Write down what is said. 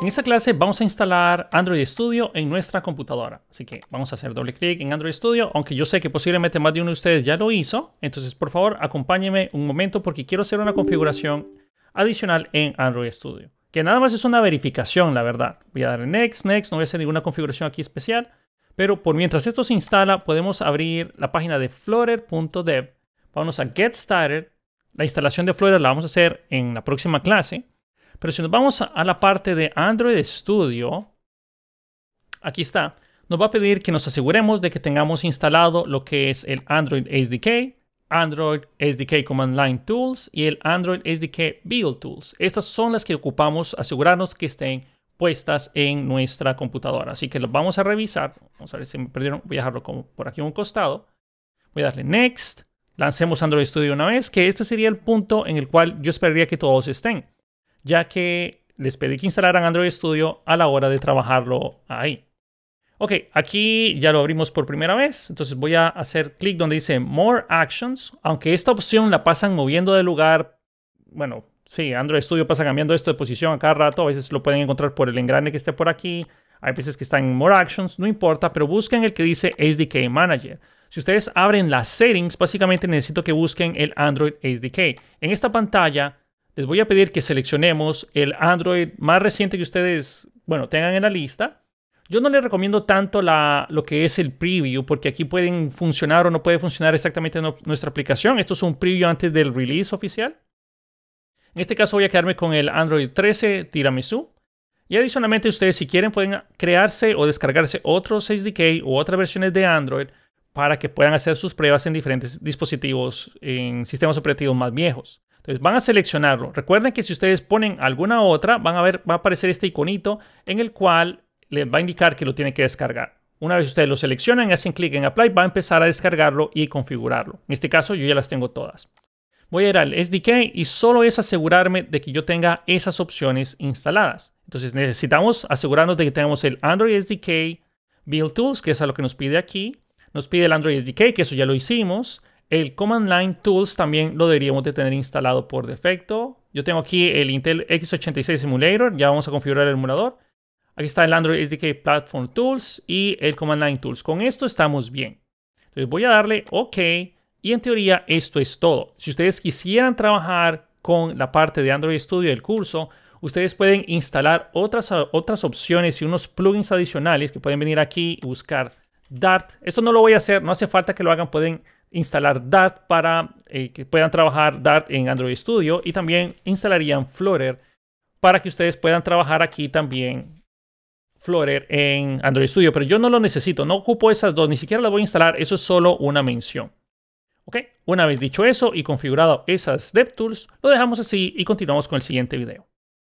En esta clase vamos a instalar Android Studio en nuestra computadora. Así que vamos a hacer doble clic en Android Studio, aunque yo sé que posiblemente más de uno de ustedes ya lo hizo. Entonces, por favor, acompáñenme un momento porque quiero hacer una configuración adicional en Android Studio. Que nada más es una verificación, la verdad. Voy a dar en Next, Next, no voy a hacer ninguna configuración aquí especial. Pero por mientras esto se instala, podemos abrir la página de flutter.dev. Vamos a Get Started. La instalación de Flutter la vamos a hacer en la próxima clase. Pero si nos vamos a la parte de Android Studio, aquí está. Nos va a pedir que nos aseguremos de que tengamos instalado lo que es el Android SDK, Android SDK Command Line Tools y el Android SDK Build Tools. Estas son las que ocupamos asegurarnos que estén puestas en nuestra computadora. Así que los vamos a revisar. Vamos a ver si me perdieron. Voy a dejarlo por aquí a un costado. Voy a darle Next. Lancemos Android Studio una vez, que este sería el punto en el cual yo esperaría que todos estén ya que les pedí que instalaran Android Studio a la hora de trabajarlo ahí. Ok, aquí ya lo abrimos por primera vez, entonces voy a hacer clic donde dice More Actions, aunque esta opción la pasan moviendo de lugar, bueno, sí, Android Studio pasa cambiando esto de posición a cada rato, a veces lo pueden encontrar por el engrane que esté por aquí, hay veces que están en More Actions, no importa, pero busquen el que dice SDK Manager. Si ustedes abren las settings, básicamente necesito que busquen el Android SDK. En esta pantalla les voy a pedir que seleccionemos el Android más reciente que ustedes, bueno, tengan en la lista. Yo no les recomiendo tanto lo que es el preview, porque aquí pueden funcionar o no puede funcionar exactamente nuestra aplicación. Esto es un preview antes del release oficial. En este caso voy a quedarme con el Android 13 Tiramisu. Y adicionalmente ustedes si quieren pueden crearse o descargarse otros 6DK u otras versiones de Android para que puedan hacer sus pruebas en diferentes dispositivos, en sistemas operativos más viejos. Entonces van a seleccionarlo. Recuerden que si ustedes ponen alguna otra, van a ver, va a aparecer este iconito en el cual les va a indicar que lo tienen que descargar. Una vez ustedes lo seleccionan y hacen clic en Apply, va a empezar a descargarlo y configurarlo. En este caso yo ya las tengo todas. Voy a ir al SDK y solo es asegurarme de que yo tenga esas opciones instaladas. Entonces necesitamos asegurarnos de que tenemos el Android SDK Build Tools, que es a lo que nos pide aquí. Nos pide el Android SDK, que eso ya lo hicimos. El Command Line Tools también lo deberíamos de tener instalado por defecto. Yo tengo aquí el Intel x86 Emulator. ya vamos a configurar el emulador. Aquí está el Android SDK Platform Tools y el Command Line Tools. Con esto estamos bien. Entonces voy a darle OK y en teoría esto es todo. Si ustedes quisieran trabajar con la parte de Android Studio del curso, ustedes pueden instalar otras, otras opciones y unos plugins adicionales que pueden venir aquí y buscar Dart. Esto no lo voy a hacer, no hace falta que lo hagan, pueden instalar Dart para eh, que puedan trabajar Dart en Android Studio y también instalarían Flutter para que ustedes puedan trabajar aquí también Flutter en Android Studio. Pero yo no lo necesito, no ocupo esas dos, ni siquiera las voy a instalar, eso es solo una mención. ¿Ok? Una vez dicho eso y configurado esas DevTools, lo dejamos así y continuamos con el siguiente video.